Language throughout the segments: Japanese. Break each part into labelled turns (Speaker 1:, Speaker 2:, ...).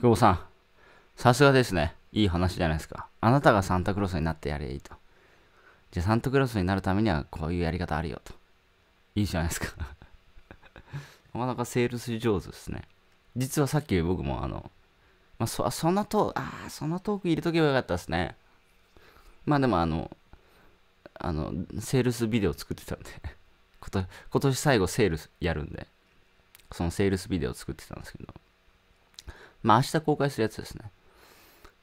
Speaker 1: 久保さん、さすがですね。いい話じゃないですか。あなたがサンタクロースになってやりゃいいと。じゃあサンタクロースになるためにはこういうやり方あるよと。いいじゃないですか なかなかセールス上手ですね。実はさっき僕もあの、まあ、そ、そのトーク、ああ、そのトーク入れとけばよかったですね。まあでもあの、あの、セールスビデオ作ってたんで 今年最後セールスやるんで、そのセールスビデオ作ってたんですけど、まあ明日公開するやつですね。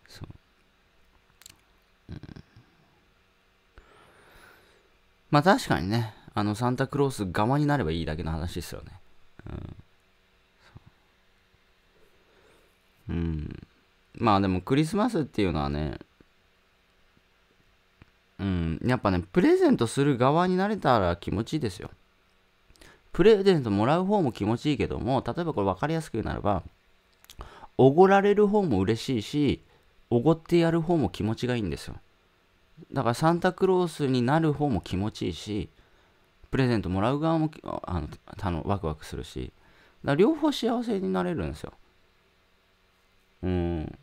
Speaker 1: そう。うん、まあ確かにね、あのサンタクロース側になればいいだけの話ですよね。うんうん。まあでもクリスマスっていうのはね、うん、やっぱね、プレゼントする側になれたら気持ちいいですよ。プレゼントもらう方も気持ちいいけども、例えばこれ分かりやすく言うならば、おごられる方も嬉しいし、おごってやる方も気持ちがいいんですよ。だからサンタクロースになる方も気持ちいいし、プレゼントもらう側もあのあのワクワクするし、だから両方幸せになれるんですよ。うん。だか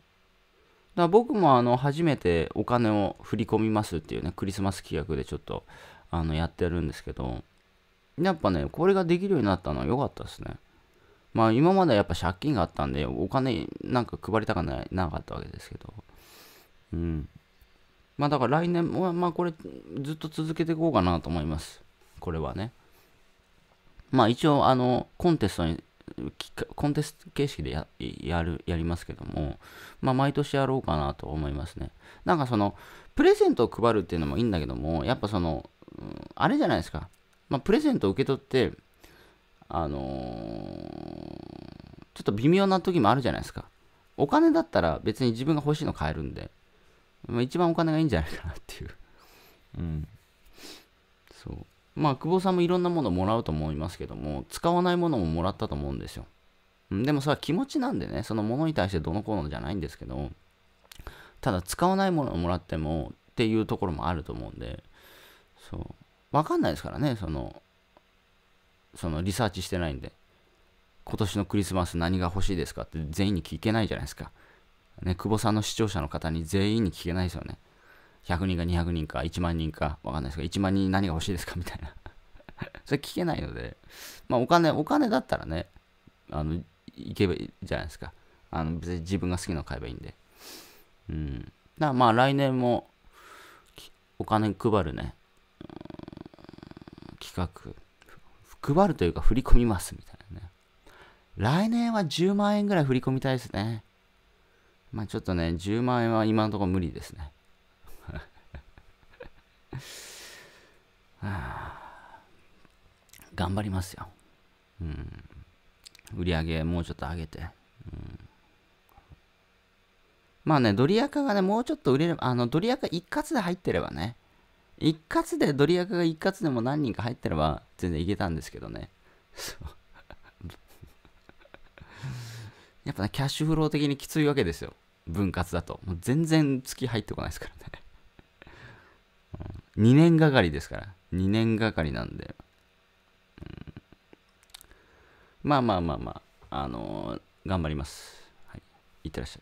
Speaker 1: ら僕もあの初めてお金を振り込みますっていうね、クリスマス企画でちょっとあのやってるんですけど、やっぱね、これができるようになったのは良かったですね。まあ今まではやっぱ借金があったんで、お金なんか配りたくないなかったわけですけど。うん。まあだから来年は、まあこれずっと続けていこうかなと思います。これはね。まあ一応あの、コンテストに、コンテスト形式でややる、やりますけども、まあ毎年やろうかなと思いますね。なんかその、プレゼントを配るっていうのもいいんだけども、やっぱその、うん、あれじゃないですか。まあプレゼントを受け取って、あのちょっと微妙な時もあるじゃないですか。お金だったら別に自分が欲しいの買えるんで、一番お金がいいんじゃないかなっていう。うん。そう。まあ、久保さんもいろんなものもらうと思いますけども、使わないものももらったと思うんですよ。でもそれは気持ちなんでね、そのものに対してどのこうのじゃないんですけど、ただ使わないものをもらってもっていうところもあると思うんで、そう。わかんないですからね、その、そのリサーチしてないんで、今年のクリスマス何が欲しいですかって全員に聞けないじゃないですか。ね、久保さんの視聴者の方に全員に聞けないですよね。100人か200人か1万人かわかんないですけど、1万人何が欲しいですかみたいな それ聞けないので、まあお金、お金だったらね、あの、いけばいいじゃないですか。あの、別に自分が好きなの買えばいいんで。うん。だからまあ来年もお金配るね、企画、配るというか振り込みますみたいなね。来年は10万円ぐらい振り込みたいですね。まあちょっとね、10万円は今のところ無理ですね。はあ、頑張りますよ。うん。売り上げもうちょっと上げて。うん、まあね、ドリアカがね、もうちょっと売れれば、あの、ドリアカ一括で入ってればね、一括で、ドリアカが一括でも何人か入ってれば、全然いけたんですけどね。やっぱ、ね、キャッシュフロー的にきついわけですよ。分割だと。もう全然月入ってこないですからね。2年がかりですから。2年がかりなんで。うん、まあまあまあまあ、あのー、頑張ります。はい。いってらっしゃい。